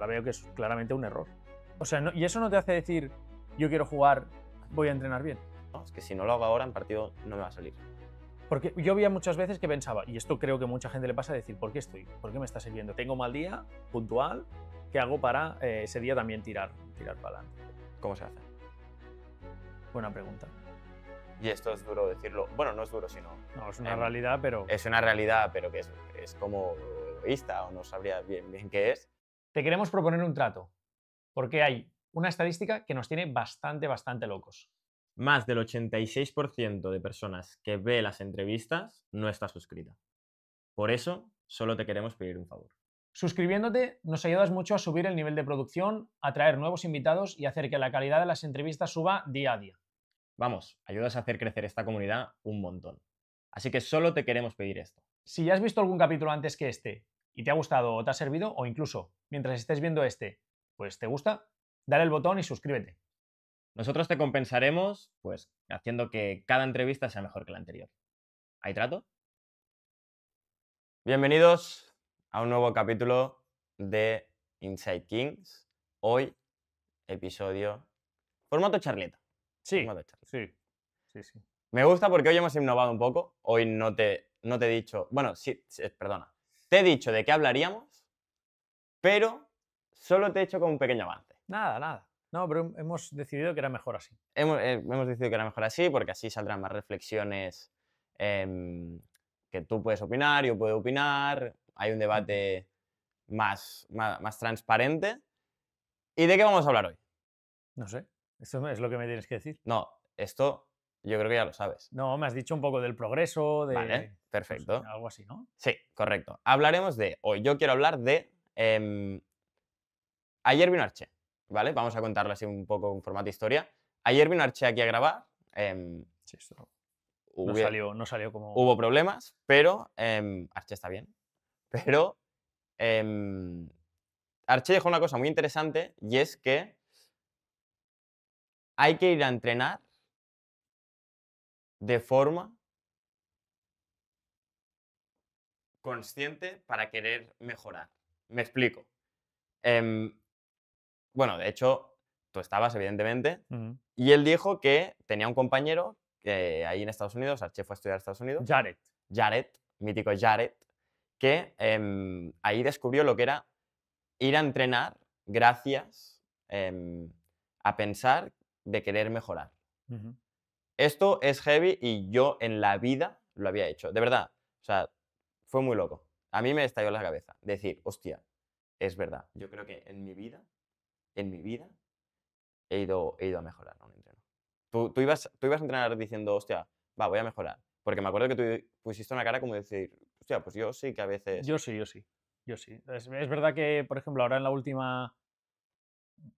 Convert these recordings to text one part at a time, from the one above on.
ahora veo que es claramente un error. O sea, y eso no te hace decir, yo quiero jugar, voy a entrenar bien. No, es que si no lo hago ahora en partido no me va a salir. Porque yo había muchas veces que pensaba, y esto creo que mucha gente le pasa, decir, ¿por qué estoy? ¿Por qué me está sirviendo? Tengo mal día, puntual, ¿qué hago para eh, ese día también tirar, tirar para adelante? ¿Cómo se hace? Buena pregunta. Y esto es duro decirlo. Bueno, no es duro, sino... No, es una realidad, pero... Es una realidad, pero que es, es como egoísta, o no sabría bien, bien qué es. Te queremos proponer un trato, porque hay una estadística que nos tiene bastante, bastante locos. Más del 86% de personas que ve las entrevistas no está suscrita. Por eso, solo te queremos pedir un favor. Suscribiéndote nos ayudas mucho a subir el nivel de producción, a traer nuevos invitados y hacer que la calidad de las entrevistas suba día a día. Vamos, ayudas a hacer crecer esta comunidad un montón. Así que solo te queremos pedir esto. Si ya has visto algún capítulo antes que este y te ha gustado o te ha servido, o incluso mientras estés viendo este, pues te gusta, dale el botón y suscríbete. Nosotros te compensaremos, pues, haciendo que cada entrevista sea mejor que la anterior. ¿Hay trato? Bienvenidos a un nuevo capítulo de Inside Kings. Hoy, episodio. Formato charleta. Sí. charleta. Sí. Sí, sí. Me gusta porque hoy hemos innovado un poco. Hoy no te, no te he dicho. Bueno, sí perdona. Te he dicho de qué hablaríamos, pero solo te he hecho con un pequeño avance. Nada, nada. No, pero hemos decidido que era mejor así. Hemos, eh, hemos decidido que era mejor así porque así saldrán más reflexiones em, que tú puedes opinar, yo puedo opinar, hay un debate más, más, más transparente. ¿Y de qué vamos a hablar hoy? No sé, esto es lo que me tienes que decir. No, esto yo creo que ya lo sabes. No, me has dicho un poco del progreso, de... Vale, pues, perfecto. algo así, ¿no? Sí, correcto. Hablaremos de, hoy yo quiero hablar de... Em, ayer vino Arche, ¿vale? Vamos a contarlo así un poco en formato historia. Ayer vino Arche aquí a grabar. Em, sí, eso. no, salió, como... Hubo problemas, pero eh, Arche está bien. Pero Arche dejó una cosa muy interesante y es que hay que ir a entrenar de forma consciente para querer mejorar. Me explico. Em, bueno, de hecho, tú estabas, evidentemente, y él dijo que tenía un compañero que ahí en Estados Unidos, Arche fue a estudiar a Estados Unidos. Jared. Jared, mítico Jared, que em, ahí descubrió lo que era ir a entrenar gracias em, a pensar de querer mejorar. Esto es heavy y yo en la vida lo había hecho, de verdad. O sea, fue muy loco. A mí me estalló la cabeza decir, hostia, es verdad. Yo creo que en mi vida, en mi vida, he ido, he ido a mejorar un entreno. Tú, tú, ibas, tú ibas a entrenar diciendo, hostia, va, voy a mejorar. Porque me acuerdo que tú pusiste una cara como decir, hostia, pues yo sí que a veces... Yo sí, yo sí. Yo sí. Es, es, verdad que, por ejemplo, ahora en la última,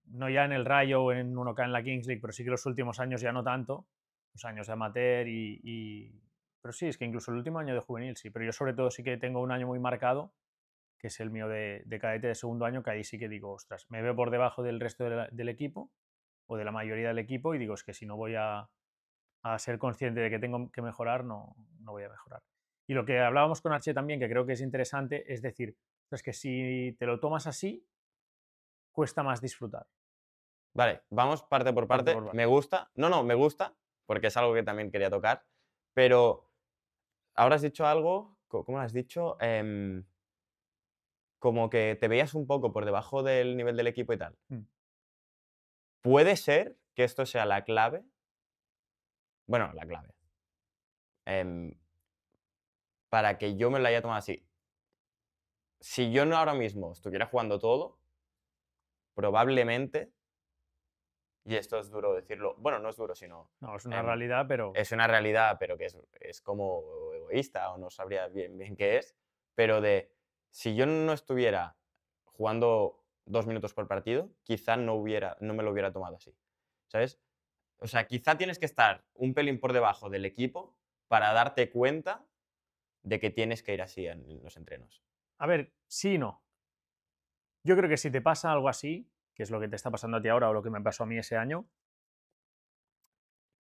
no ya en el Rayo o en 1K en la Kings League, pero sí que los últimos años ya no tanto, los pues, años de amateur y, Pero sí, es que incluso el último año de juvenil, sí, pero yo sobre todo sí que tengo un año muy marcado, que es el mío de, cadete de segundo año, que ahí sí que digo, ostras, me veo por debajo del resto del equipo o de la mayoría del equipo y digo, es que si no voy a, ser consciente de que tengo que mejorar, no, no voy a mejorar. Y lo que hablábamos con Arche también, que creo que es interesante, es decir, es que si te lo tomas así, cuesta más disfrutar. Vale, vamos parte, por parte. Me gusta, no, no, me gusta, porque es algo que también quería tocar. Pero ahora has dicho algo, ¿cómo lo has dicho? Em, como que te veías un poco por debajo del nivel del equipo y tal. Mm. Puede ser que esto sea la clave. Bueno, la clave. Em, para que yo me la haya tomado así. Si yo no ahora mismo estuviera jugando todo, probablemente y esto es duro decirlo. Bueno, no es duro, sino. No, es una em, realidad, pero. Es una realidad, pero que es, como egoísta o no sabría bien, bien qué es. Pero de. Si yo no estuviera jugando dos minutos por partido, quizá no, hubiera, no me lo hubiera tomado así. ¿Sabes? O sea, quizá tienes que estar un pelín por debajo del equipo para darte cuenta de que tienes que ir así en los entrenos. A ver, sí no. Yo creo que si te pasa algo así, que es lo que te está pasando a ti ahora o lo que me pasó a mí ese año,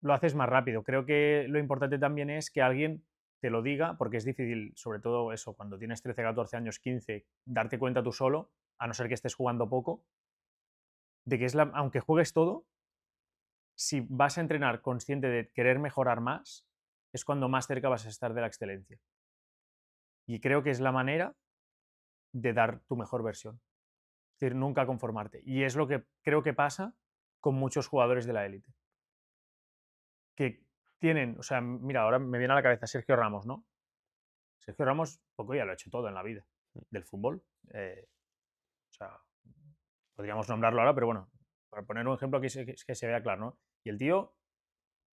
lo haces más rápido. Creo que lo importante también es que alguien te lo diga, porque es difícil, sobre todo eso, cuando tienes 13, 14 años, 15, darte cuenta tú solo, a no ser que estés jugando poco, de que es la, aunque juegues todo, si vas a entrenar consciente de querer mejorar más, es cuando más cerca vas a estar de la excelencia. Y creo que es la manera de dar tu mejor versión. Es decir, nunca conformarte. Y es lo que creo que pasa con muchos jugadores de la élite. Que tienen, o sea, mira, ahora me viene a la cabeza Sergio Ramos, ¿no? Sergio Ramos, poco ya lo ha hecho todo en la vida mm. del fútbol. Eh, o sea, podríamos nombrarlo ahora, pero bueno, para poner un ejemplo que se, que se vea claro, ¿no? Y el tío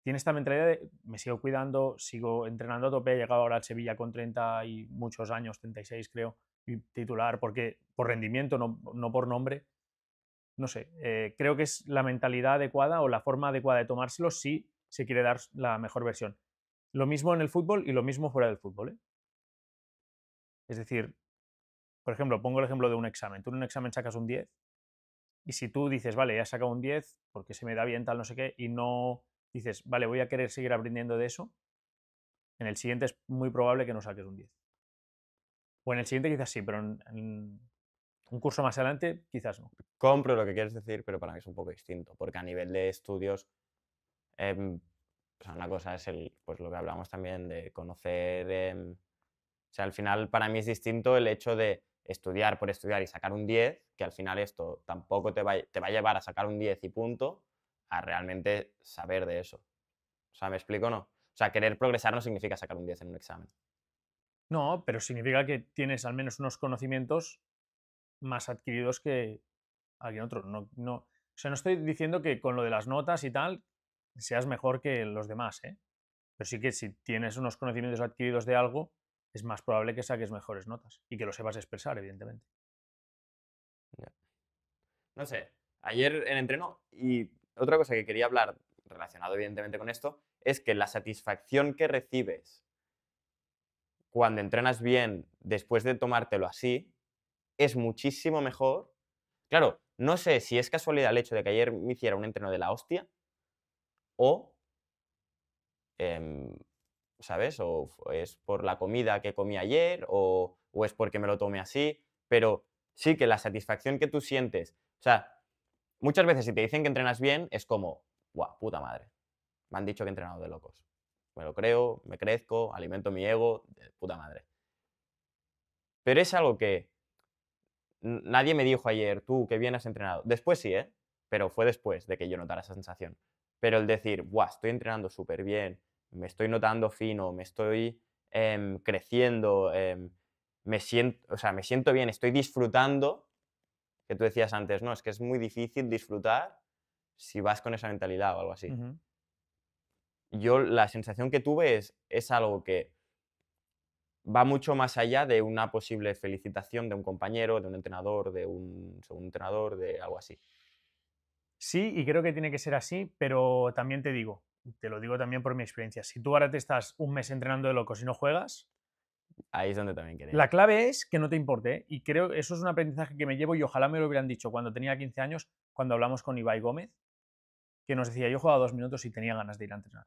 tiene esta mentalidad de me sigo cuidando, sigo entrenando a tope, he llegado ahora al Sevilla con 30 y muchos años, 36 creo, titular, porque por rendimiento, no, por nombre. No sé, eh, creo que es la mentalidad adecuada o la forma adecuada de tomárselo si se quiere dar la mejor versión. Lo mismo en el fútbol y lo mismo fuera del fútbol. ¿eh? Es decir, por ejemplo, pongo el ejemplo de un examen. Tú en un examen sacas un 10 y si tú dices, vale, ya he sacado un 10 porque se me da bien tal, no sé qué, y no dices, vale, voy a querer seguir aprendiendo de eso, en el siguiente es muy probable que no saques un 10. O en el siguiente quizás sí, pero en, un curso más adelante quizás no. Compro lo que quieres decir, pero para mí es un poco distinto, porque a nivel de estudios, em, una cosa es el, pues lo que hablamos también de conocer, em, sea, al final para mí es distinto el hecho de estudiar por estudiar y sacar un 10, que al final esto tampoco te va, te va a llevar a sacar un 10 y punto, a realmente saber de eso. O sea, ¿me explico o no? O sea, querer progresar no significa sacar un 10 en un examen. No, pero significa que tienes al menos unos conocimientos más adquiridos que alguien otro. No, no, o sea, no estoy diciendo que con lo de las notas y tal seas mejor que los demás, ¿eh? Pero sí que si tienes unos conocimientos adquiridos de algo, es más probable que saques mejores notas y que lo sepas expresar, evidentemente. No, no sé, ayer en entreno y otra cosa que quería hablar relacionado evidentemente con esto es que la satisfacción que recibes cuando entrenas bien después de tomártelo así, es muchísimo mejor. Claro, no sé si es casualidad el hecho de que ayer me hiciera un entreno de la hostia o, em, ¿sabes? O es por la comida que comí ayer o, o es porque me lo tomé así, pero sí que la satisfacción que tú sientes, o sea, muchas veces si te dicen que entrenas bien es como, guau, puta madre, me han dicho que he entrenado de locos me lo creo, me crezco, alimento mi ego, puta madre. Pero es algo que nadie me dijo ayer, tú, que bien has entrenado. Después sí, ¿eh? Pero fue después de que yo notara esa sensación. Pero el decir, guau, estoy entrenando súper bien, me estoy notando fino, me estoy em, creciendo, em, me, siento, o sea, me siento bien, estoy disfrutando, que tú decías antes, no, es que es muy difícil disfrutar si vas con esa mentalidad o algo así yo la sensación que tuve es, es algo que va mucho más allá de una posible felicitación de un compañero, de un entrenador, de un segundo entrenador, de algo así. Sí, y creo que tiene que ser así, pero también te digo, te lo digo también por mi experiencia, si tú ahora te estás un mes entrenando de locos y no juegas... Ahí es donde también quería. La clave es que no te importe, ¿eh? y creo eso es un aprendizaje que me llevo y ojalá me lo hubieran dicho cuando tenía 15 años, cuando hablamos con Ibai Gómez, que nos decía, yo jugado dos minutos y tenía ganas de ir a entrenar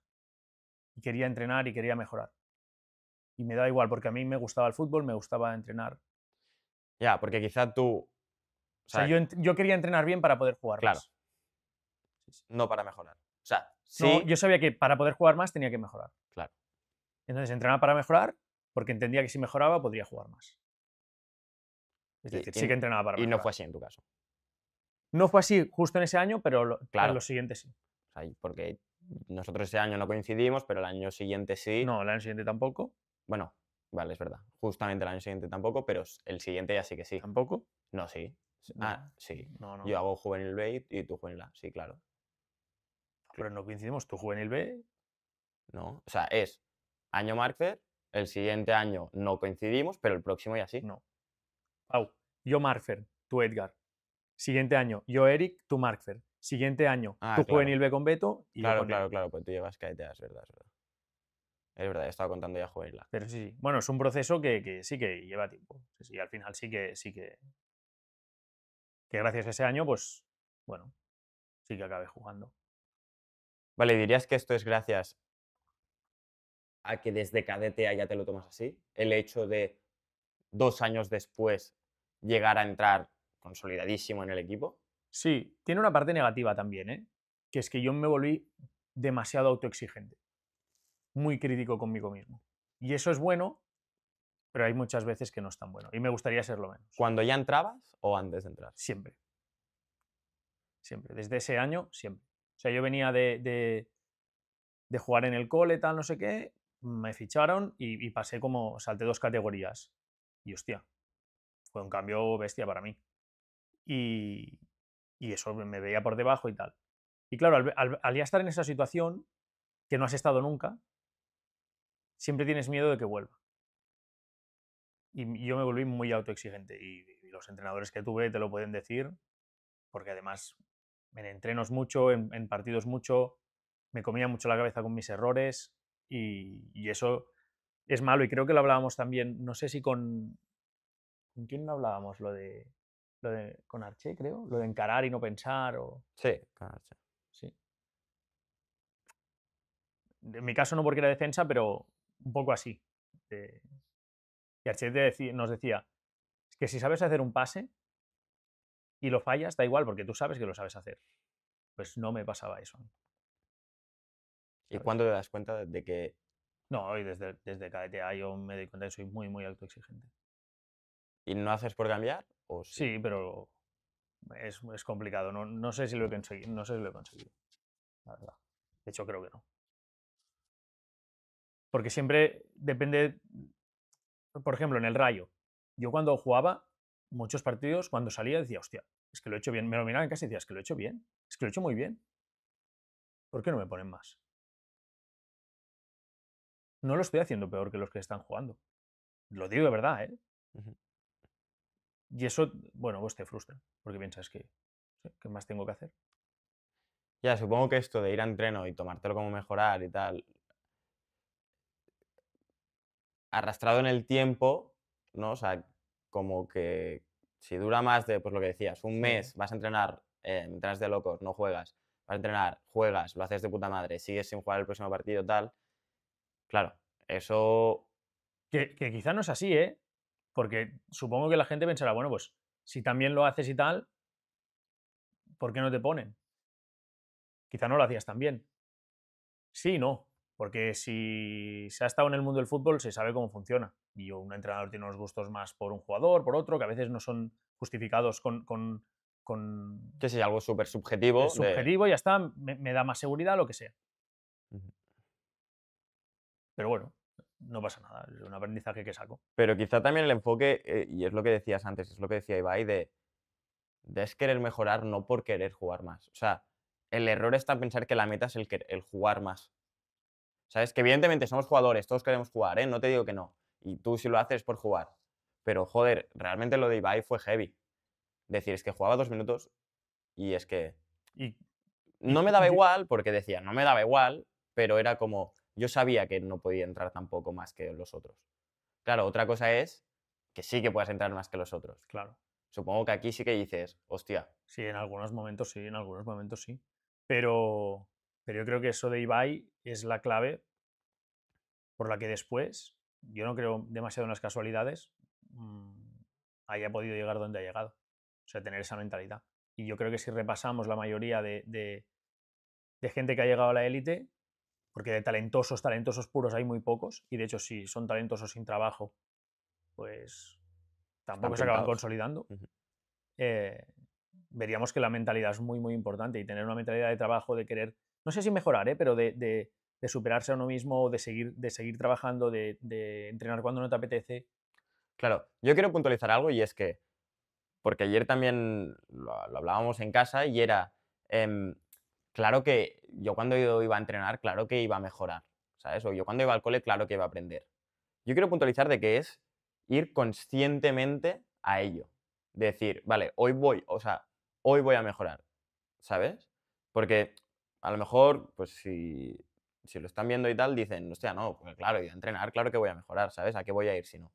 y quería entrenar y quería mejorar. Y me da igual, porque a mí me gustaba el fútbol, me gustaba entrenar. Ya, porque quizá tú... O sea, yo, yo, quería entrenar bien para poder jugar claro. No para mejorar. O sea, sí... yo sabía que para poder jugar más tenía que mejorar. Claro. Entonces entrenaba para mejorar porque entendía que si mejoraba podría jugar más. Es decir, sí que entrenaba para mejorar. Y no fue así en tu caso. No fue así justo en ese año, pero claro. en los siguientes sí. Ahí, porque nosotros ese año no coincidimos, pero el año siguiente sí. No, el año siguiente tampoco. Bueno, vale, es verdad. Justamente el año siguiente tampoco, pero el siguiente ya sí que sí. ¿Tampoco? No, sí. Ah, sí. Yo hago juvenil B y tú juvenil A, sí, claro. Ah, pero no coincidimos, tú juvenil B. No, o sea, es año Marfer, el siguiente año no coincidimos, pero el próximo ya sí. No. Au, yo Marfer, tú Edgar. Siguiente año, yo Eric, tú Marfer. Siguiente año, ah, tú tu juvenil con Beto. Y claro, claro, claro, pues tú llevas KDTA, es verdad, es verdad. he estado contando ya jugarla Pero sí, sí. Bueno, es un proceso que, que sí que lleva tiempo. Sí, al final sí que, sí que. Que gracias a ese año, pues, bueno, sí que acabé jugando. Vale, ¿dirías que esto es gracias a que desde cadete ya te lo tomas así? El hecho de dos años después llegar a entrar consolidadísimo en el equipo. Sí, tiene una parte negativa también, ¿eh? que es que yo me volví demasiado autoexigente, muy crítico conmigo mismo. Y eso es bueno, pero hay muchas veces que no es tan bueno. Y me gustaría serlo menos. ¿Cuando ya entrabas o antes de entrar? Siempre. Siempre. Desde ese año, siempre. O sea, yo venía de, de, jugar en el cole, tal, no sé qué, me ficharon y, y, pasé como, salté dos categorías. Y hostia, fue un cambio bestia para mí. Y, y eso me veía por debajo y tal. Y claro, al, ya estar en esa situación, que no has estado nunca, siempre tienes miedo de que vuelva. Y, yo me volví muy autoexigente y, los entrenadores que tuve te lo pueden decir, porque además en entrenos mucho, en, partidos mucho, me comía mucho la cabeza con mis errores y, eso es malo. Y creo que lo hablábamos también, no sé si con... ¿Con quién hablábamos? Lo de lo de, con Arche, creo. Lo de encarar y no pensar. O... Sí, con Sí. En mi caso no porque era defensa, pero un poco así. Y Arche nos decía, es que si sabes hacer un pase y lo fallas, da igual, porque tú sabes que lo sabes hacer. Pues no me pasaba eso. ¿Y cuándo te das cuenta de que... No, hoy desde, desde yo me doy cuenta que soy muy, muy autoexigente. ¿Y no haces por cambiar? sí. pero es, complicado. No, sé si lo he conseguido. No De hecho, creo que no. Porque siempre depende. Por ejemplo, en el rayo. Yo cuando jugaba, muchos partidos, cuando salía, decía, hostia, es que lo he hecho bien. Me lo miraba en casa y decía, es que lo he hecho bien. Es que lo he hecho muy bien. ¿Por qué no me ponen más? No lo estoy haciendo peor que los que están jugando. Lo digo de verdad, ¿eh? Y eso, bueno, vos pues te frustra, porque piensas que, ¿qué más tengo que hacer? Ya, supongo que esto de ir a entreno y tomártelo como mejorar y tal, arrastrado en el tiempo, ¿no? O sea, como que si dura más de, pues lo que decías, un mes, vas a entrenar, eh, de locos, no juegas, vas a entrenar, juegas, lo haces de puta madre, sigues sin jugar el próximo partido, tal. Claro, eso... Que, que quizá no es así, ¿eh? Porque supongo que la gente pensará, bueno, pues si también lo haces y tal, ¿por qué no te ponen? Quizá no lo hacías tan bien. Sí no, porque si se ha estado en el mundo del fútbol se sabe cómo funciona. Y un entrenador tiene unos gustos más por un jugador, por otro, que a veces no son justificados con... con, con que algo súper subjetivo. Subjetivo Subjetivo, ya está, me, da más seguridad, lo que sea. Pero bueno, no pasa nada, es un aprendizaje que saco. Pero quizá también el enfoque, eh, y es lo que decías antes, es lo que decía Ibai, de, es querer mejorar no por querer jugar más. O sea, el error está en pensar que la meta es el, que, el jugar más. ¿Sabes? Que evidentemente somos jugadores, todos queremos jugar, ¿eh? No te digo que no. Y tú si lo haces por jugar. Pero joder, realmente lo de Ibai fue heavy. Decir, es que jugaba dos minutos y es que... no me daba igual, porque decía, no me daba igual, pero era como, yo sabía que no podía entrar tampoco más que los otros. Claro, otra cosa es que sí que puedas entrar más que los otros. Claro. Supongo que aquí sí que dices, hostia. Sí, en algunos momentos sí, en algunos momentos sí. Pero, pero yo creo que eso de Ibai es la clave por la que después, yo no creo demasiado en las casualidades, mm, haya podido llegar donde ha llegado. O sea, tener esa mentalidad. Y yo creo que si repasamos la mayoría de gente que ha llegado a la élite, porque de talentosos, talentosos puros hay muy pocos, y de hecho si son talentosos sin trabajo, pues tampoco se acaban consolidando. Eh, veríamos que la mentalidad es muy, muy importante y tener una mentalidad de trabajo, de querer, no sé si mejorar, ¿eh? pero de, de, superarse a uno mismo, de seguir, de seguir trabajando, de, de entrenar cuando no te apetece. Claro, yo quiero puntualizar algo y es que, porque ayer también lo, hablábamos en casa y era, em, claro que yo cuando iba a entrenar, claro que iba a mejorar, ¿sabes? O yo cuando iba al cole, claro que iba a aprender. Yo quiero puntualizar de que es ir conscientemente a ello. Decir, vale, hoy voy, o sea, hoy voy a mejorar, ¿sabes? Porque a lo mejor, pues si, lo están viendo y tal, dicen, hostia, no, pues claro, iba a entrenar, claro que voy a mejorar, ¿sabes? ¿A qué voy a ir si no?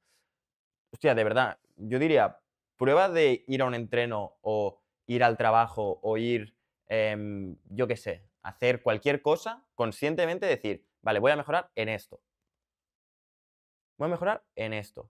Hostia, de verdad, yo diría, prueba de ir a un entreno o ir al trabajo o ir Em, yo qué sé, hacer cualquier cosa, conscientemente decir, vale, voy a mejorar en esto. Voy a mejorar en esto.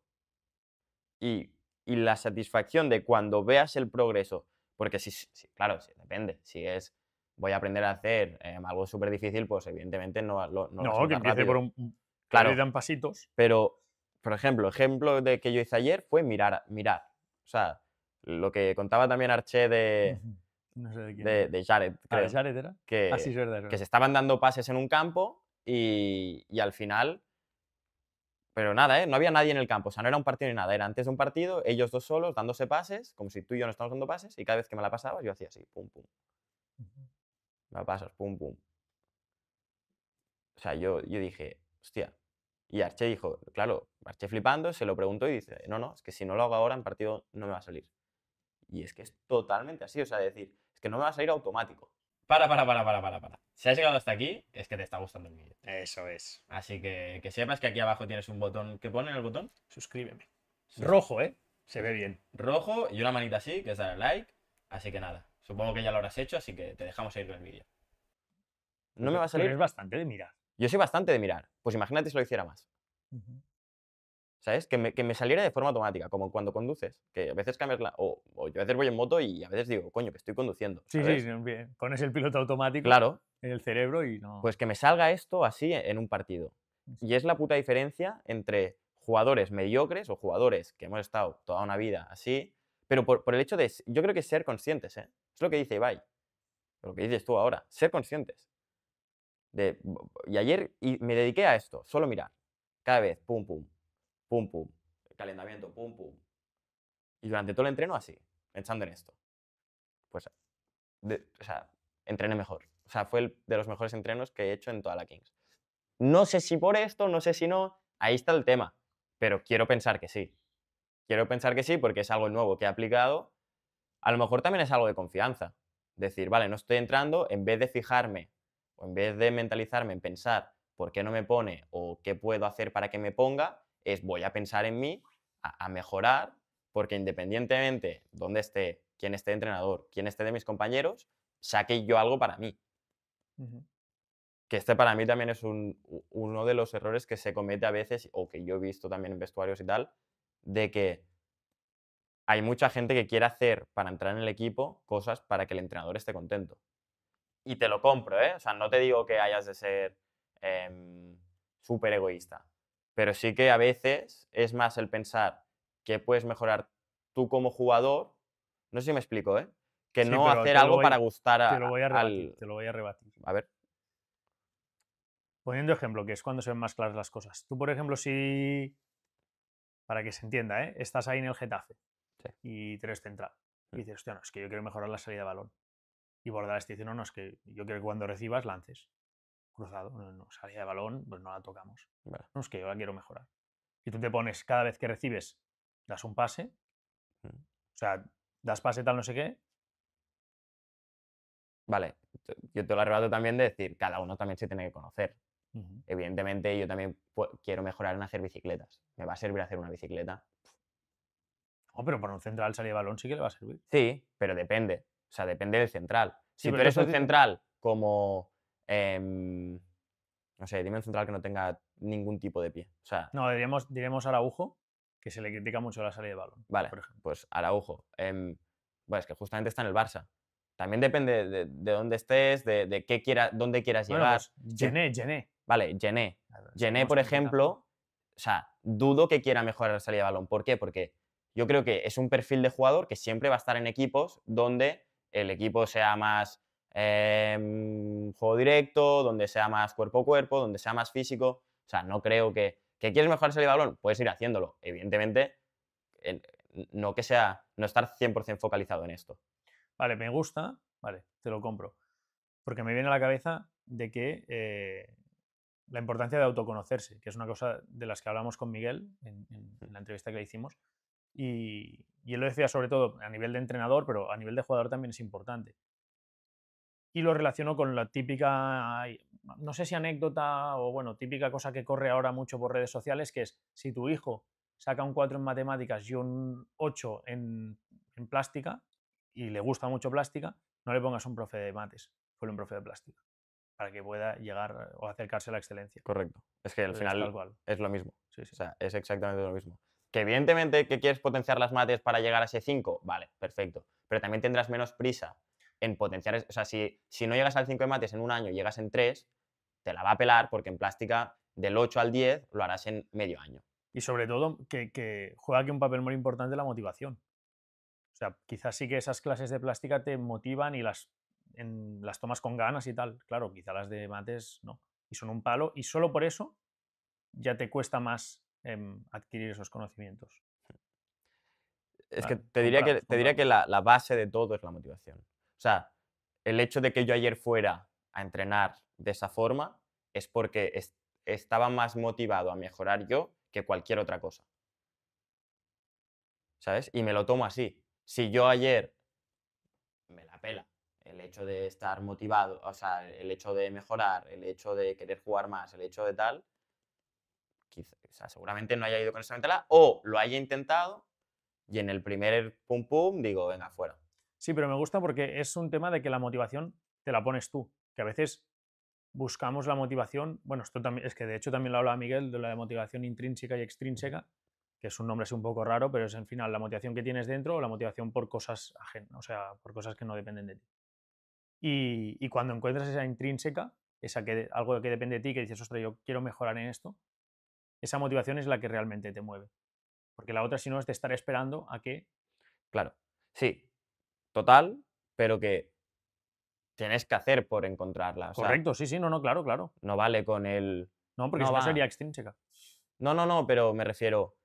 Y, la satisfacción de cuando veas el progreso, porque si, claro, sí depende, si es voy a aprender a hacer em, algo súper difícil, pues evidentemente no lo No, que empiece por un... Claro. dan pasitos. Pero, por ejemplo, ejemplo de que yo hice ayer fue mirar, mirar. O sea, lo que contaba también Arché de... No sé de quién. De, Jared, ah, Jared era? Ah, que, Que se estaban dando pases en un campo y, al final. Pero nada, ¿eh? no había nadie en el campo, o sea, no era un partido ni nada, era antes de un partido, ellos dos solos dándose pases, como si tú y yo no estábamos dando pases, y cada vez que me la pasabas yo hacía así, pum, pum. Me la pasas, pum, pum. O sea, yo, yo dije, hostia. Y Arche dijo, claro, Arche flipando, se lo preguntó y dice, no, no, es que si no lo hago ahora en partido no me va a salir. Y es que es totalmente así, o sea, decir, que no me va a salir automático. Para, para, para, para, para, para. Si has llegado hasta aquí, es que te está gustando el vídeo. Eso es. Así que que sepas que aquí abajo tienes un botón. que pone en el botón? Suscríbeme. Rojo, ¿eh? Se ve bien. Rojo y una manita así, que es darle like. Así que nada, supongo que ya lo habrás hecho, así que te dejamos ir con el vídeo. No me va a salir. bastante de mirar. Yo soy bastante de mirar. Pues imagínate si lo hiciera más. ¿sabes? Que me, que me, saliera de forma automática, como cuando conduces, que a veces cambias la... O, yo a veces voy en moto y a veces digo, coño, que estoy conduciendo. Sí, sí, bien. pones el piloto automático claro. en el cerebro y no... Pues que me salga esto así en un partido. Y es la puta diferencia entre jugadores mediocres o jugadores que hemos estado toda una vida así, pero por, por el hecho de, yo creo que ser conscientes, ¿eh? Es lo que dice Ibai, lo que dices tú ahora, ser conscientes. De, y ayer y me dediqué a esto, solo mirar, cada vez, pum, pum, pum, pum, calentamiento, pum, pum. Y durante todo el entreno así, pensando en esto. Pues, o sea, entrené mejor. O sea, fue el de los mejores entrenos que he hecho en toda la Kings. No sé si por esto, no sé si no, ahí está el tema. Pero quiero pensar que sí. Quiero pensar que sí porque es algo nuevo que he aplicado. A lo mejor también es algo de confianza. Decir, vale, no estoy entrando, en vez de fijarme o en vez de mentalizarme en pensar por qué no me pone o qué puedo hacer para que me ponga, es voy a pensar en mí, a, mejorar, porque independientemente dónde esté, quién esté entrenador, quién esté de mis compañeros, saque yo algo para mí. Que este para mí también es un, uno de los errores que se comete a veces, o que yo he visto también en vestuarios y tal, de que hay mucha gente que quiere hacer para entrar en el equipo cosas para que el entrenador esté contento. Y te lo compro, ¿eh? O sea, no te digo que hayas de ser em, súper egoísta, pero sí que a veces es más el pensar que puedes mejorar tú como jugador. No sé si me explico, ¿eh? Que no hacer algo para gustar a, te lo voy a rebatir, Te lo voy a rebatir. A ver. Poniendo ejemplo, que es cuando se ven más claras las cosas. Tú, por ejemplo, si. Para que se entienda, ¿eh? Estás ahí en el Getafe y tres central. Y mm. dices, hostia, no, es que yo quiero mejorar la salida de balón. Y Bordalás te dice, no, no, es que yo quiero que cuando recibas lances cruzado, no, salida de balón, pues no la tocamos. No, es que yo la quiero mejorar. Y tú te pones, cada vez que recibes, das un pase, mm. o sea, das pase tal no sé qué. Vale, yo te lo arrebato también de decir, cada uno también se tiene que conocer. Evidentemente, yo también quiero mejorar en hacer bicicletas. Me va a servir hacer una bicicleta. Oh, pero para un central salir de balón sí que le va a servir. Sí, pero depende. O sea, depende del central. si tú eres un central como eh, no sé, dime un central que no tenga ningún tipo de pie. O sea, no, diríamos, diremos Araujo, que se le critica mucho la salida de balón. Vale, pues Araujo. Eh, bueno, es que justamente está en el Barça. También depende de, dónde estés, de, qué quiera, dónde quieras llevar llegar. Pues vale, llené. Llené, por ejemplo, o sea, dudo que quiera mejorar la salida de balón. ¿Por qué? Porque yo creo que es un perfil de jugador que siempre va a estar en equipos donde el equipo sea más eh, juego directo, donde sea más cuerpo a cuerpo, donde sea más físico. O sea, no creo que. ¿Que quieres mejorar el balón? Puedes ir haciéndolo. Evidentemente, no que sea. No estar 100% focalizado en esto. Vale, me gusta. Vale, te lo compro. Porque me viene a la cabeza de que. Eh, la importancia de autoconocerse, que es una cosa de las que hablamos con Miguel en, mm. la entrevista que le hicimos, y, él lo decía sobre todo a nivel de entrenador, pero a nivel de jugador también es importante y lo relaciono con la típica, no sé si anécdota o bueno, típica cosa que corre ahora mucho por redes sociales, que es si tu hijo saca un 4 en matemáticas y un 8 en, plástica y le gusta mucho plástica, no le pongas un profe de mates, ponle un profe de plástica para que pueda llegar o acercarse a la excelencia. Correcto. Es que al final es lo mismo. O sea, es exactamente lo mismo. Que evidentemente que quieres potenciar las mates para llegar a ese 5, vale, perfecto. Pero también tendrás menos prisa en potenciar, o sea, si, no llegas al 5 de mates en un año y llegas en 3, te la va a pelar porque en plástica del 8 al 10 lo harás en medio año. Y sobre todo que, juega aquí un papel muy importante la motivación. O sea, quizás sí que esas clases de plástica te motivan y las, las tomas con ganas y tal. Claro, quizás las de mates no. Y son un palo y solo por eso ya te cuesta más em, adquirir esos conocimientos. Es ah, que te diría, que, te diría que la base de todo es la motivación. O sea, el hecho de que yo ayer fuera a entrenar de esa forma es porque estaba más motivado a mejorar yo que cualquier otra cosa. ¿Sabes? Y me lo tomo así. Si yo ayer me la pela el hecho de estar motivado, o sea, el hecho de mejorar, el hecho de querer jugar más, el hecho de tal, seguramente no haya ido con esa mentalidad o lo haya intentado y en el primer pum pum digo, venga, fuera. Sí, pero me gusta porque es un tema de que la motivación te la pones tú, que a veces buscamos la motivación, bueno, también, es que de hecho también lo habla Miguel de la motivación intrínseca y extrínseca, que es un nombre así un poco raro, pero es en final la motivación que tienes dentro o la motivación por cosas ajenas, o sea, por cosas que no dependen de ti. Y, cuando encuentras esa intrínseca, esa que, algo que depende de ti, que dices, ostras, yo quiero mejorar en esto, esa motivación es la que realmente te mueve. Porque la otra, si no, es de estar esperando a que... Claro, sí, total, pero que tienes que hacer por encontrarlas Correcto, sí, sí, no, no, claro, claro. No vale con el... No, porque no sería extrínseca. No, no, no, pero me refiero...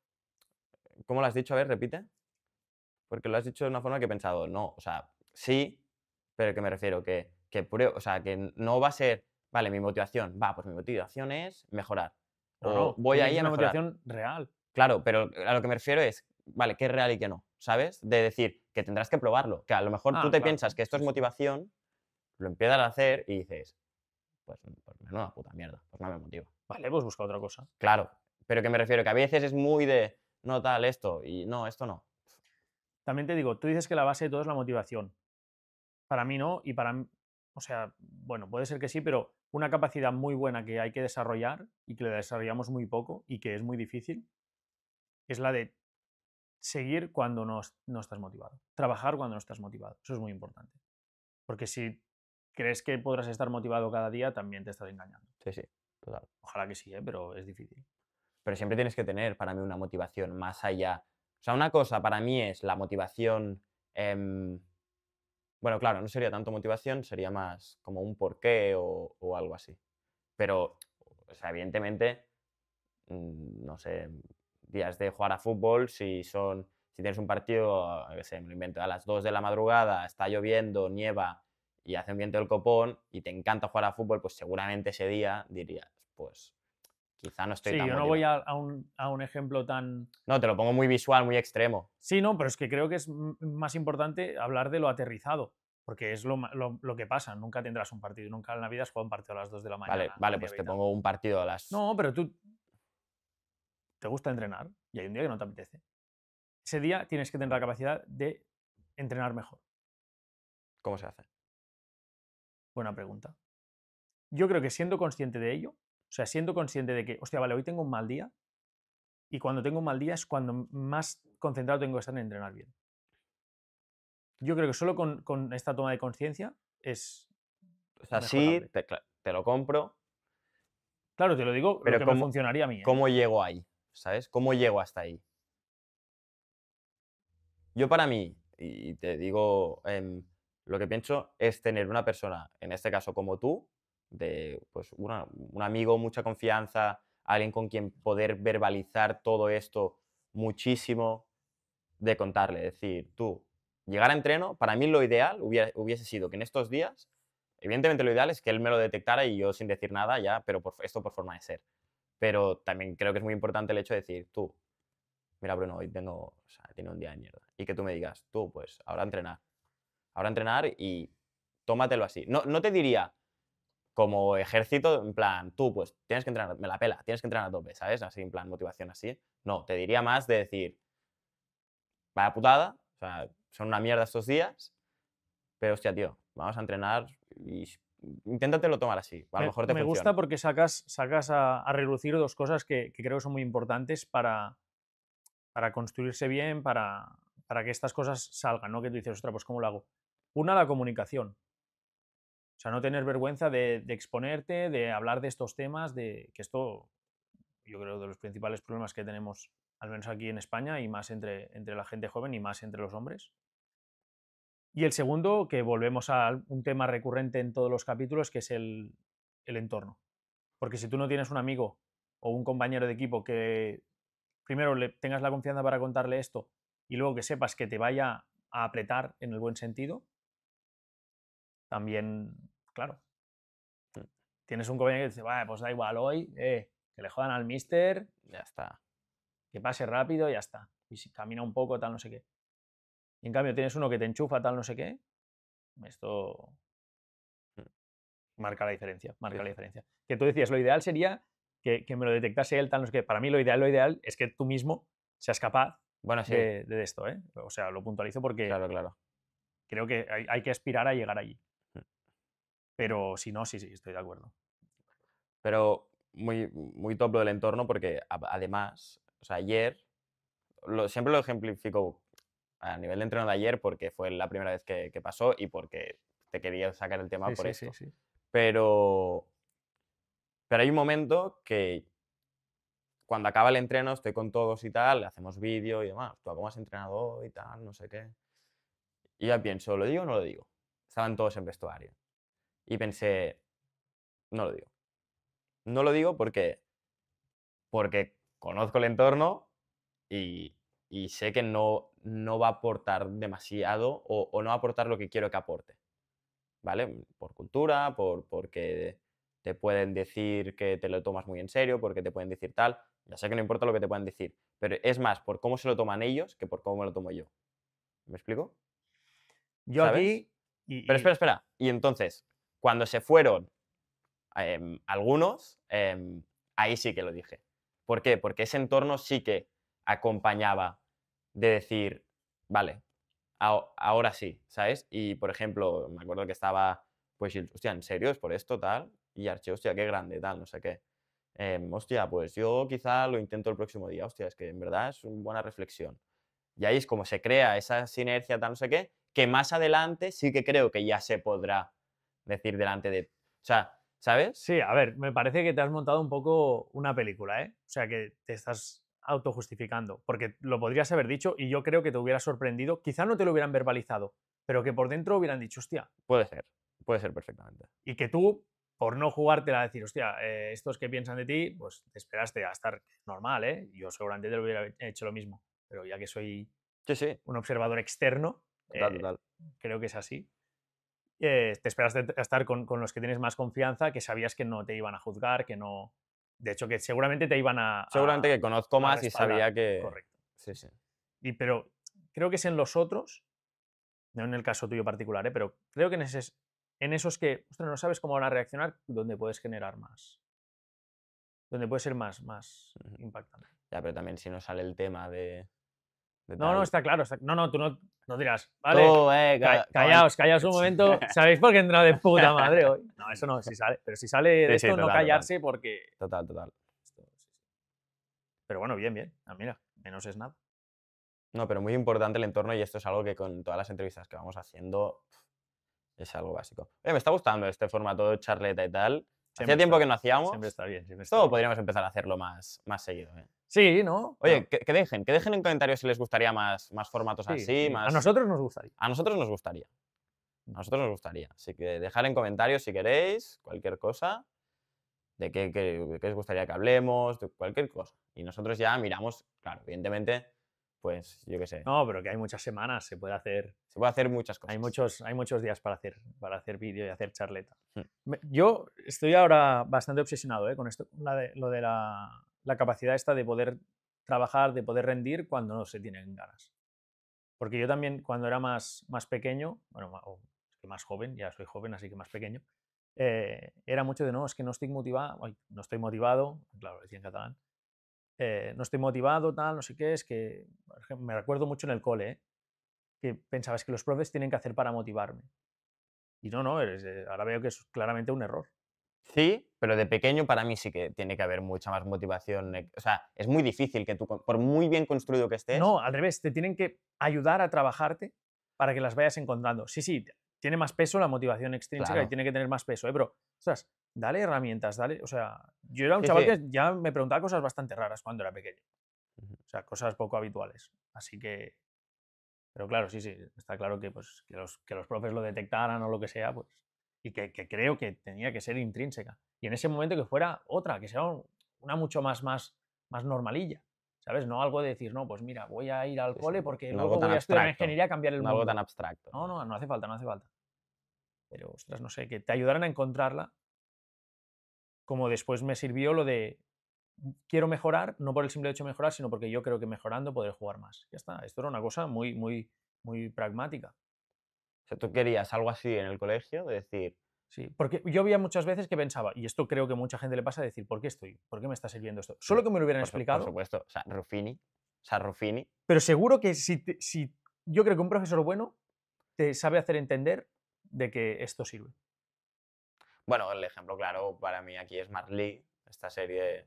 ¿Cómo lo has dicho? A ver, repite. Porque lo has dicho de una forma que he pensado, no, o sea, sí, pero que me refiero que, que o sea, que no va a ser, vale, mi motivación, va, pues mi motivación es mejorar. voy ahí a mejorar. una motivación real. Claro, pero a lo que me refiero es, vale, que es real y que no. ¿sabes? De decir que tendrás que probarlo, que a lo mejor tú ah, te piensas que esto es motivación, lo empiezas a hacer y dices, pues, pues menuda puta mierda, pues no me motiva. Vale, pues busca otra cosa. Claro, pero que me refiero, que a veces es muy de, no tal, esto, y no, esto no. También te digo, tú dices que la base de todo es la motivación. Para mí no, y para o sea, bueno, puede ser que sí, pero una capacidad muy buena que hay que desarrollar y que la desarrollamos muy poco y que es muy difícil, es la de seguir cuando no, no estás motivado, trabajar cuando no estás motivado, eso es muy importante. Porque si crees que podrás estar motivado cada día, también te estás engañando. Sí, sí, total. Ojalá que sí, ¿eh? pero es difícil. Pero siempre tienes que tener para mí una motivación más allá. O sea, una cosa para mí es la motivación... Em, bueno, claro, no sería tanto motivación, sería más como un porqué o, o algo así. Pero, o sea, evidentemente, mm, no sé, días de jugar a fútbol, si son si tienes un partido, que sé, me a las 2 de la madrugada, está lloviendo, nieva y hace un viento del copón y te encanta jugar a fútbol, pues seguramente ese día dirías, pues quizá no estoy sí, yo no voy a, un, ejemplo tan... No, te lo pongo muy visual, muy extremo. Sí, no, pero es que creo que es más importante hablar de lo aterrizado, porque es lo, que pasa, nunca tendrás un partido, nunca en la vida has jugado un partido a las 2 de la mañana. Vale, vale pues te pongo un partido a las... No, pero tú, te gusta entrenar y hay un día que no te apetece, ese día tienes que tener la capacidad de entrenar mejor. ¿Cómo se hace? Buena pregunta. Yo creo que siendo consciente de ello, o sea, siendo consciente de que, hostia, vale, hoy tengo un mal día y cuando tengo un mal día es cuando más concentrado tengo que estar en entrenar bien. Yo creo que solo con, esta toma de conciencia es... O sea, te, lo compro. Claro, te lo digo, pero cómo, funcionaría a mí. ¿eh? ¿Cómo llego ahí? ¿sabes? ¿Cómo llego hasta ahí? Yo para mí, y te digo em, lo que pienso, es tener una persona, en este caso como tú, de pues, un amigo, mucha confianza, alguien con quien poder verbalizar todo esto muchísimo, de contarle, decir, tú, llegar a entreno, para mí lo ideal hubiese sido que en estos días, evidentemente lo ideal es que él me lo detectara y yo sin decir nada ya, pero esto por forma de ser pero también creo que es muy importante el hecho de decir, tú, mira Bruno, hoy tengo, o sea, tiene un día de mierda, y que tú me digas, tú, pues ahora entrenar, ahora entrenar y tómatelo así. No, no te diría como ejército, en plan, tú, pues tienes que entrenar, me la pela, tienes que entrenar a tope, ¿sabes? Así, en plan, motivación así. No, te diría más de decir, vaya putada, o sea, son una mierda estos días, pero hostia, tío, vamos a entrenar y inténtatelo tomar así, a lo mejor te Me gusta porque sacas, sacas a, relucir dos cosas que, creo que son muy importantes para, para construirse bien, para, para que estas cosas salgan, ¿no? Que tú dices, ostras, pues ¿cómo lo hago? Una, la comunicación. O sea, no tener vergüenza de, de exponerte, de hablar de estos temas, de que esto, yo creo, de los principales problemas que tenemos, al menos aquí en España, y más entre, entre la gente joven y más entre los hombres, y el segundo, que volvemos a un tema recurrente en todos los capítulos, que es el, entorno. Porque si tú no tienes un amigo o un compañero de equipo que primero le tengas la confianza para contarle esto y luego que sepas que te vaya a apretar en el buen sentido, también, claro, mm. tienes un compañero que dice, vale, pues da igual hoy, eh, que le jodan al mister, ya está. Que pase rápido, ya está. Y si camina un poco, tal, no sé qué. Y en cambio tienes uno que te enchufa tal no sé qué. Esto mm. marca la diferencia, marca la diferencia. Que tú decías, lo ideal sería que, me lo detectase él tal no sé qué. Para mí lo ideal, lo ideal es que tú mismo seas capaz bueno, de, esto, ¿eh? O sea, lo puntualizo porque claro, claro. creo que hay, que aspirar a llegar allí. Mm. Pero si no, sí, sí, estoy de acuerdo. Pero muy, muy top del entorno porque además, o sea, ayer, siempre lo ejemplifico a nivel de entreno de ayer porque fue la primera vez que, pasó y porque te quería sacar el tema por sí, esto. Sí, pero, pero hay un momento que cuando acaba el entreno estoy con todos y tal, hacemos vídeo y demás, tú cómo has entrenado y tal, no sé qué. Y ya pienso, ¿lo digo o no lo digo? Estaban todos en vestuario. Y pensé, no lo digo. No lo digo porque, porque conozco el entorno y y sé que no, no va a aportar demasiado o, no va a aportar lo que quiero que aporte. ¿Vale? Mm, por cultura, por, porque te pueden decir que te lo tomas muy en serio, porque te pueden decir tal. Ya sé que no importa lo que te puedan decir, pero es más por cómo se lo toman ellos que por cómo me lo tomo yo. ¿Me explico? Yo aquí. pero espera, espera. Y entonces, cuando se fueron em, algunos, em, ahí sí que lo dije. ¿Por qué? Porque ese entorno sí que acompañaba de decir, vale, ahora sí, ¿sabes? Y por ejemplo, me acuerdo que estaba, pues, hostia, ¿en serio es por esto tal? Y Arche, hostia, qué grande, tal, no sé qué. Em, hostia, pues yo quizá lo intento el próximo día, hostia, es que en verdad es una buena reflexión. Y ahí es como se crea esa sinergia, tal, no sé qué, que más adelante sí que creo que ya se podrá decir delante de... O sea, ¿sabes? Sí, a ver, me parece que te has montado un poco una película, ¿eh? O sea, que te estás autojustificando, porque lo podrías haber dicho y yo creo que te hubiera sorprendido, quizá no te lo hubieran verbalizado, pero que por dentro hubieran dicho, hostia. Puede ser, puede ser perfectamente. Y que tú, por no jugártela a decir, hostia, eh, estos que piensan de ti, pues te esperaste a estar normal, ¿eh? Yo seguramente te lo hubiera hecho lo mismo, pero ya que soy sí, sí. un observador externo, eh, creo que es así. Eh, te esperaste a estar con, con los que tienes más confianza, que sabías que no te iban a juzgar, que no, de hecho, que seguramente te iban a. Seguramente que conozco más y sabía que. Correcto. Sí, sí. Y, pero creo que es en los otros, no en el caso tuyo particular, ¿eh? pero creo que en, ese, en esos que no sabes cómo van a reaccionar, donde puedes generar más. Donde puede ser más, más impactante. Ya, pero también si no sale el tema de. no, no, está claro. no, no, tú no. No dirás, vale. Eh, callaos, callaos un momento. ¿Sabéis por qué he entrado de puta madre hoy? No, eso no, si sale. Pero si sale de esto, no callarse porque. Total, total. Pero bueno, bien, bien. Ah, mira, menos snap No, pero muy importante el entorno y esto es algo que con todas las entrevistas que vamos haciendo es algo básico. me está gustando este formato de charleta y tal. Hace tiempo que no hacíamos. Siempre está bien. Siempre podríamos empezar a hacerlo más, más seguido. ¿eh? Sí, ¿no? Oye, que, dejen, que dejen en comentarios si les gustaría más, más formatos así. A nosotros nos gustaría. A nosotros nos gustaría. A nosotros nos gustaría. Así que dejar en comentarios si queréis, cualquier cosa, de qué, qué, qué os gustaría que hablemos, de cualquier cosa. Y nosotros ya miramos, claro, evidentemente pues yo qué sé. No, pero que hay muchas semanas, se puede hacer. Se puede hacer muchas cosas. Hay muchos, hay muchos días para hacer, para hacer vídeo y hacer charleta. Hmm. Yo estoy ahora bastante obsesionado eh, con esto, la lo de la, capacidad esta de poder trabajar, de poder rendir cuando no se tienen ganas. Porque yo también, cuando era más, más pequeño, bueno, más, más joven, ya soy joven, así que más pequeño, eh, era mucho de no, es que no estoy motivado, no estoy motivado, claro, decía en catalán, eh, no estoy motivado, tal, no sé qué, es que me recuerdo mucho en el cole, ¿eh? que pensabas que los profes tienen que hacer para motivarme. Y no, no, ahora veo que es claramente un error. Sí, pero de pequeño para mí sí que tiene que haber mucha más motivación. Eh, o sea, es muy difícil que tú, por muy bien construido que estés. No, al revés, te tienen que ayudar a trabajarte para que las vayas encontrando. Sí, sí, tiene más peso la motivación extrínseca y tiene que tener más peso, ¿eh? Pero, sea dale herramientas, dale. O sea, yo era un chaval que ya me preguntaba cosas bastante raras cuando era pequeño. O sea, cosas poco habituales. Así que. Pero claro, sí, sí, está claro que, pues, que, los, que los profes lo detectaran o lo que sea, pues. Y que, creo que tenía que ser intrínseca. Y en ese momento que fuera otra, que sea una mucho más, más, más normalilla. ¿Sabes? No algo de decir, no, pues mira, voy a ir al cole porque luego voy a estudiar ingeniería cambiar el no mundo. algo tan abstracto. No, no, no hace falta, no hace falta. Pero, ostras, no sé, que te ayudaran a encontrarla como después me sirvió lo de mm, quiero mejorar, no por el simple hecho de mejorar, sino porque yo creo que mejorando podré jugar más. Ya está, esto era una cosa muy, muy, muy pragmática. O sea, tú querías algo así en el colegio, de decir... Sí, porque yo había muchas veces que pensaba, y esto creo que mucha gente le pasa, decir, ¿por qué estoy? ¿Por qué me está sirviendo esto? Solo que me lo hubieran explicado. Por supuesto, o sea, Ruffini, Pero seguro que si yo creo que un profesor bueno te sabe hacer entender de que esto sirve. Bueno, el ejemplo claro para mí aquí es Marley, esta serie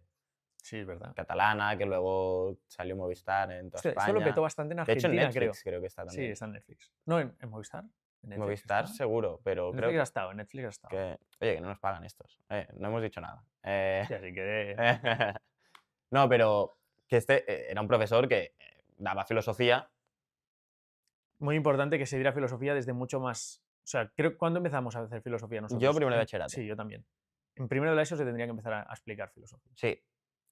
catalana que luego salió Movistar en toda España. Eso lo petó bastante en Argentina, de hecho, en Netflix, creo. que está también. Sí, está en Netflix. No, en, Movistar. En Movistar seguro, pero Netflix creo ha estado, Netflix ha estado. oye, que no nos pagan estos. Eh, no hemos dicho nada. Eh. sí, así que... no, pero que este eh, era un profesor que daba filosofía. Muy importante que se diera filosofía desde mucho más o sea, creo, ¿cuándo empezamos a hacer filosofía nosotros? Yo primero de ¿Eh? bachillerato. Sí, yo también. En primero de la ESO se tendría que empezar a, explicar filosofía. Sí,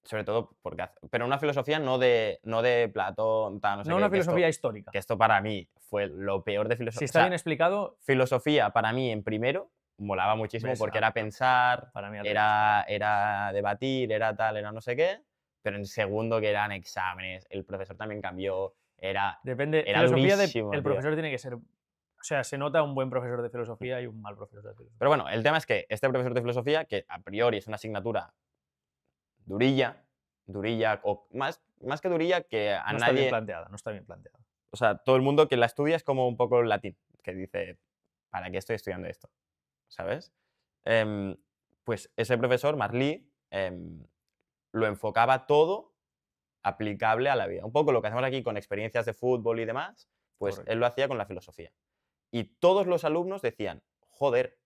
sobre todo porque... pero una filosofía no de, no de Platón, tal, no sé No una filosofía histórica. Que esto para mí fue lo peor de filosofía. Si está bien explicado... Filosofía para mí en primero molaba muchísimo porque era pensar, para mí era, era debatir, era tal, era no sé qué. Pero en segundo que eran exámenes, el profesor también cambió, era Depende, era filosofía el profesor tiene que ser o sea, se nota un buen profesor de filosofía y un mal profesor de filosofía. Pero bueno, el tema es que este profesor de filosofía, que a priori es una asignatura durilla, durilla, o más, más que durilla, que a nadie... No está bien planteada, no está bien planteada. O sea, todo el mundo que la estudia es como un poco latín, que dice, ¿para qué estoy estudiando esto? ¿Sabes? Em, pues ese profesor, Marlí, em, lo enfocaba todo aplicable a la vida. Un poco lo que hacemos aquí con experiencias de fútbol y demás, pues él lo hacía con la filosofía. Y todos los alumnos decían, joder,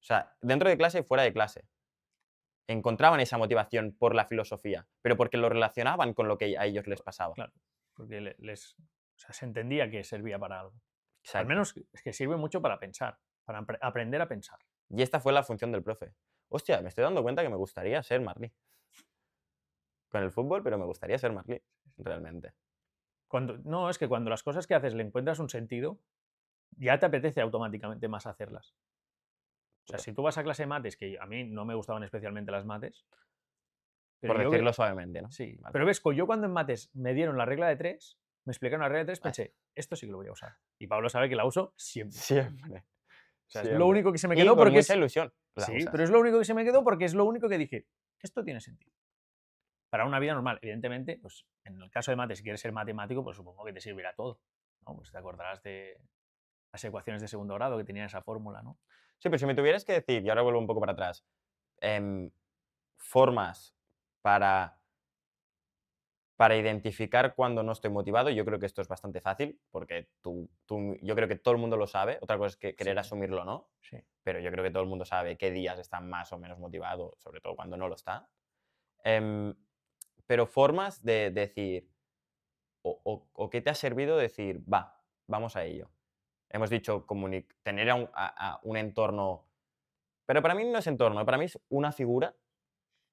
o sea, dentro de clase y fuera de clase, encontraban esa motivación por la filosofía, pero porque lo relacionaban con lo que a ellos les pasaba. Claro, porque les, se entendía que servía para algo. Al menos es que sirve mucho para pensar, para aprender a pensar. Y esta fue la función del profe. Hostia, me estoy dando cuenta que me gustaría ser Marley. Con el fútbol, pero me gustaría ser Marley, realmente. Cuando, no, es que cuando las cosas que haces le encuentras un sentido, ya te apetece automáticamente más hacerlas. O sea, si tú vas a clase de mates, que a mí no me gustaban especialmente las mates. Por decirlo suavemente, ¿no? Sí. Pero ves, yo cuando en mates me dieron la regla de tres, me explicaron la regla de tres, pensé, esto sí que lo voy a usar. Y Pablo sabe que la uso siempre. Siempre. O sea, es lo único que se me quedó porque es ilusión. Sí, pero es lo único que se me quedó porque es lo único que dije, esto tiene sentido. Para una vida normal, evidentemente, pues en el caso de mates, si quieres ser matemático, pues supongo que te servirá todo. ¿no? Pues te acordarás de, las ecuaciones de segundo grado que tenían esa fórmula, ¿no? Sí, pero si me tuvieras que decir, y ahora vuelvo un poco para atrás, em, formas para para identificar cuando no estoy motivado, yo creo que esto es bastante fácil, porque tú, yo creo que todo el mundo lo sabe, otra cosa es querer asumirlo, ¿no? Sí. Pero yo creo que todo el mundo sabe qué días está más o menos motivado, sobre todo cuando no lo está. Em, pero formas de, decir, o qué te ha servido decir, va, vamos a ello hemos dicho tener un, entorno, pero para mí no es entorno, para mí es una figura,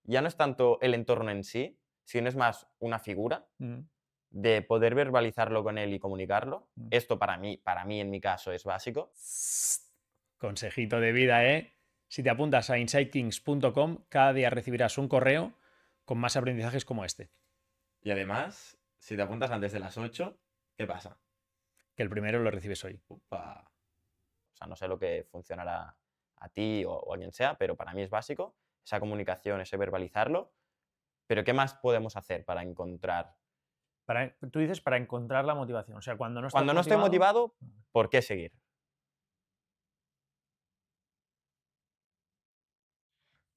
ya no es tanto el entorno en sí, sino es más una figura mm. de poder verbalizarlo con él y comunicarlo. Mm. Esto para mí, para mí en mi caso es básico. Consejito de vida, ¿eh? Si te apuntas a insightkings.com, cada día recibirás un correo con más aprendizajes como este. Y además, si te apuntas antes de las 8, ¿qué pasa? que el primero lo recibes hoy. O sea, no sé lo que funcionará a ti o, a quien sea, pero para mí es básico esa comunicación, ese verbalizarlo. Pero ¿qué más podemos hacer para encontrar? Para, tú dices para encontrar la motivación. O sea, cuando no, cuando no estoy motivado, mm. ¿por qué seguir?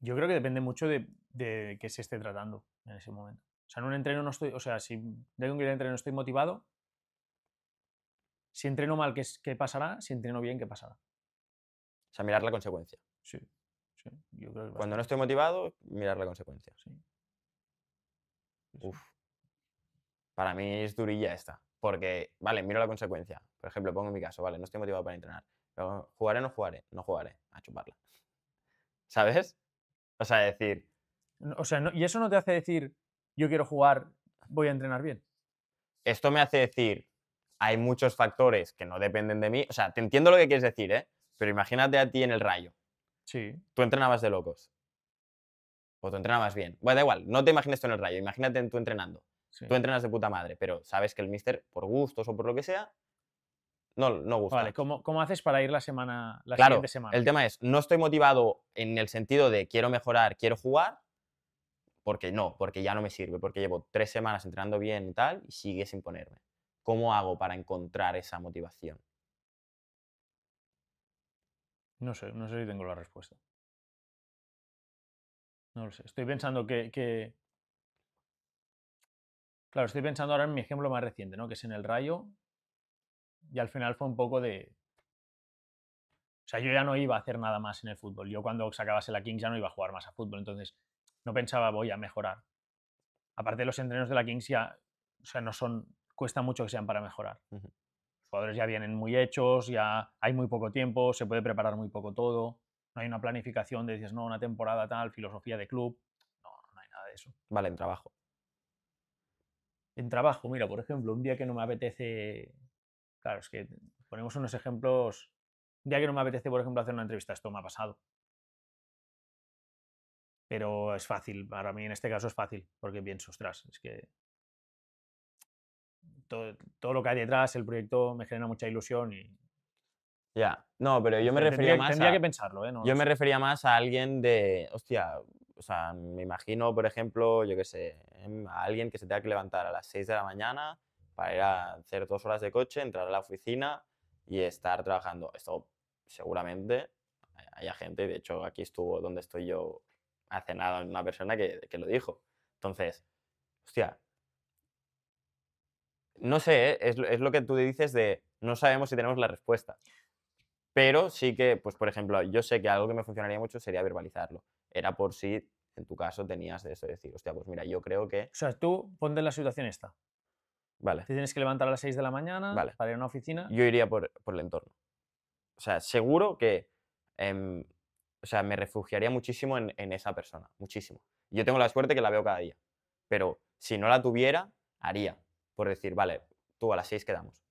Yo creo que depende mucho de, de qué se esté tratando en ese momento. O sea, en un entreno no estoy, o sea, si de un entreno no estoy motivado, si entreno mal, ¿qué, pasará? Si entreno bien, ¿qué pasará? O sea, mirar la consecuencia. Sí. sí. Cuando no estoy motivado, mirar la consecuencia. Sí. Uf. Para mí es durilla esta. Porque, vale, miro la consecuencia. Por ejemplo, pongo mi caso, vale, no estoy motivado para entrenar. jugaré o no jugaré. No jugaré. A chuparla. ¿Sabes? O sea, decir. O sea, y eso no te hace decir, yo quiero jugar, voy a entrenar bien. Esto me hace decir, hay muchos factores que no dependen de mí. O sea, te entiendo lo que quieres decir, ¿eh? Pero imagínate a ti en el rayo. Sí. Tú entrenabas de locos. O tú entrenabas bien. Bueno, da igual, no te imagines tú en el rayo, imagínate tú entrenando. Tú entrenas de puta madre, pero sabes que el mister, por gustos o por lo que sea, no, no gusta. Vale, ¿cómo, haces para ir la semana, la claro, siguiente semana? El tema es, no estoy motivado en el sentido de quiero mejorar, quiero jugar, porque no, porque ya no me sirve, porque llevo tres semanas entrenando bien y tal, y sigue sin ponerme. ¿Cómo hago para encontrar esa motivación? No sé, no sé si tengo la respuesta. No lo sé. Estoy pensando que, Claro, estoy pensando ahora en mi ejemplo más reciente, ¿no? Que es en el rayo. Y al final fue un poco de. O sea, yo ya no iba a hacer nada más en el fútbol. Yo cuando sacabase la Kings ya no iba a jugar más a fútbol. Entonces, no pensaba voy a mejorar. Aparte, los entrenos de la Kings ya. O sea, no son cuesta mucho que sean para mejorar. Los jugadores ya vienen muy hechos, ya hay muy poco tiempo, se puede preparar muy poco todo, no hay una planificación de dices, no, una temporada tal, filosofía de club, no, no hay nada de eso. Vale, en trabajo. En trabajo, mira, por ejemplo, un día que no me apetece, claro, es que ponemos unos ejemplos, un día que no me apetece, por ejemplo, hacer una entrevista, esto me ha pasado. Pero es fácil, para mí en este caso es fácil, porque pienso, ostras, es que todo, lo que hay detrás, el proyecto me genera mucha ilusión y... Ya, no, pero yo me refería más tendría que pensarlo, ¿eh? yo me refería más a alguien de, hostia, o sea, me imagino, por ejemplo, yo qué sé, em, a alguien que se tenga que levantar a las 6 de la mañana para ir a hacer dos horas de coche, entrar a la oficina y estar trabajando. Esto seguramente haya gente, de hecho aquí estuvo donde estoy yo hace nada una persona que, que lo dijo. Entonces, hostia, no sé, ¿eh? es, lo que tú dices de no sabemos si tenemos la respuesta. Pero sí que, pues por ejemplo, yo sé que algo que me funcionaría mucho sería verbalizarlo. Era por si en tu caso tenías de eso, decir, hostia, pues mira, yo creo que... O sea, tú ponte en la situación esta. Vale. Te tienes que levantar a las 6 de la mañana vale. para ir a una oficina. Yo iría por, el entorno. O sea, seguro que... Em, o sea, me refugiaría muchísimo en, en esa persona, muchísimo. Yo tengo la suerte que la veo cada día, pero si no la tuviera, haría por decir, vale, tú a las 6 quedamos.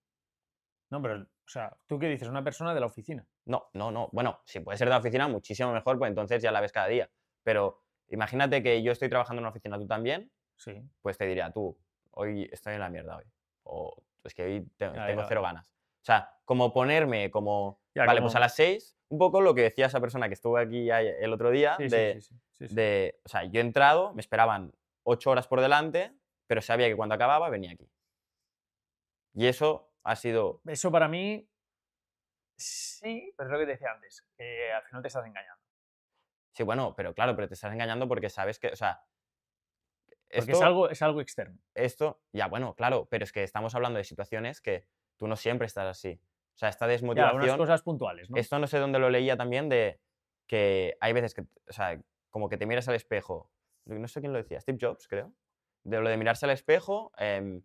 No, pero, o sea, ¿tú qué dices? ¿Una persona de la oficina? No, no, no. Bueno, si puede ser de la oficina, muchísimo mejor, pues entonces ya la ves cada día. Pero imagínate que yo estoy trabajando en una oficina, tú también, sí. pues te diría, tú, hoy estoy en la mierda hoy. O es que hoy tengo cero ganas. O sea, como ponerme como, vale, pues a las 6, un poco lo que decía esa persona que estuvo aquí el otro día, de, de, o sea, yo he entrado, me esperaban ocho horas por delante, pero sabía que cuando acababa venía aquí. Y eso ha sido... Eso para mí sí, pero es lo que te decía antes, que al final te estás engañando. Sí, bueno, pero claro, pero te estás engañando porque sabes que, o sea... Porque es, algo, es algo externo. Esto, ya bueno, claro, pero es que estamos hablando de situaciones que tú no siempre estás así. O sea, esta desmotivación... Ya, cosas puntuales, ¿no? Esto no sé dónde lo leía también de que hay veces que, o sea, como que te miras al espejo. No sé quién lo decía, Steve Jobs, creo. De lo de mirarse al espejo, em,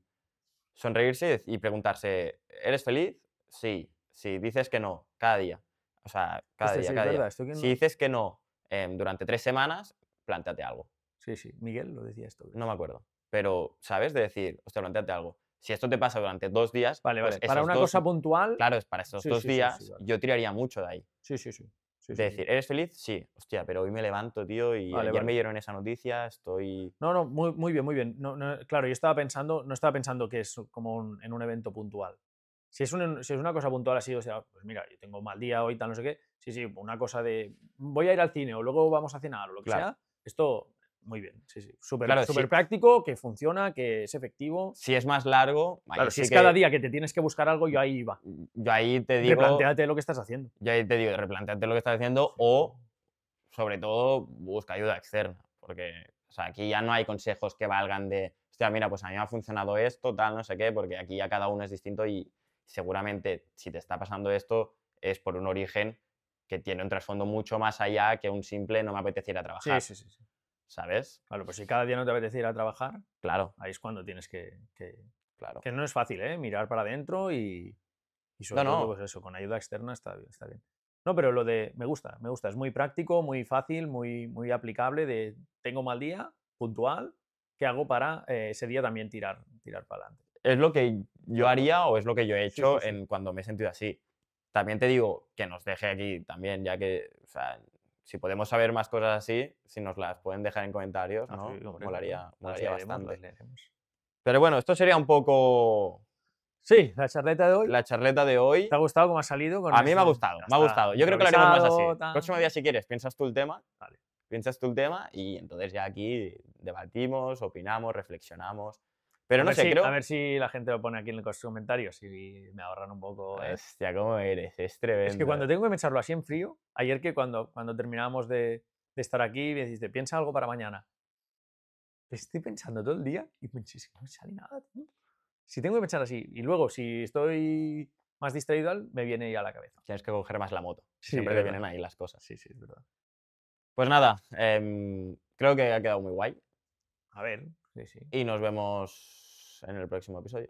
sonreírse y preguntarse, ¿eres feliz? Sí. Si dices que no, cada día. O sea, cada día, cada día. Si dices que no em, durante tres semanas, plántate algo. Sí, sí. Miguel lo decía esto. No me acuerdo. Pero, ¿sabes? De decir, hostia, plántate algo. Si esto te pasa durante dos días... Vale, pues para una cosa puntual... Claro, es para esos dos días yo tiraría mucho de ahí. Sí, sí, sí es decir, ¿eres feliz? Sí. Hostia, pero hoy me levanto, tío, y ayer me dieron esa noticia, estoy... No, no, muy, muy bien, muy bien. No, no, claro, yo estaba pensando, no estaba pensando que es como en un evento puntual. Si es, un, si es, una cosa puntual así, o sea, pues mira, yo tengo mal día hoy, tal, no sé qué, sí, sí, una cosa de voy a ir al cine o luego vamos a cenar o lo que sea, esto muy bien. Sí, sí. Súper claro, práctico, que funciona, que es efectivo. Si es más largo. Claro, si es cada día que te tienes que buscar algo, yo ahí va. Mm, yo ahí te digo. Replanteate lo que estás haciendo. Yo ahí te digo, replanteate lo que estás haciendo o, sobre todo, busca ayuda externa. Porque o sea, aquí ya no hay consejos que valgan de, hostia, mira, pues a mí me ha funcionado esto, tal, no sé qué, porque aquí ya cada uno es distinto y seguramente si te está pasando esto es por un origen que tiene un trasfondo mucho más allá que un simple no me apetece ir a trabajar. sí, sí. sí. ¿Sabes? Claro, pues si cada día no te apetece ir a trabajar, claro. ahí es cuando tienes que. claro. Que no es fácil, ¿eh? Mirar para adentro y, y no, no. pues eso, con ayuda externa está, bien, está bien. No, pero lo de. Me gusta, me gusta. Es muy práctico, muy fácil, muy, muy aplicable. De tengo mal día, puntual, ¿qué hago para eh, ese día también tirar, tirar para adelante? Es lo que yo haría o es lo que yo he hecho En cuando me he sentido así. También te digo que nos deje aquí también, ya que o sea, si podemos saber más cosas así, si nos las pueden dejar en comentarios, ah, ¿no? molaría, bastante. Pero bueno, esto sería un poco... Sí, la charleta de hoy. La charleta de hoy. ¿Te ha gustado cómo ha salido? a mí me ha gustado, me ha gustado. Yo creo que lo haremos más así. Próximo día, si quieres, piensas tú el tema. Piensas tú el tema y entonces ya aquí debatimos, opinamos, reflexionamos. Pero no sé, creo... A ver si la gente lo pone aquí en los comentarios y me ahorran un poco. ¿eh? Hostia, ¿cómo eres? Es tremendo. Es que cuando tengo que pensarlo así en frío, ayer que cuando, cuando terminábamos de, estar aquí, me dijiste, piensa algo para mañana. Estoy pensando todo el día y pensé, no me sale nada. Si tengo que pensar así, y luego si estoy más distraído, me viene ya a la cabeza. Tienes que coger más la moto. Siempre te vienen ahí las cosas. Sí, sí, es verdad. Pues nada, em, creo que ha quedado muy guay. A ver, y nos vemos en el próximo episodio.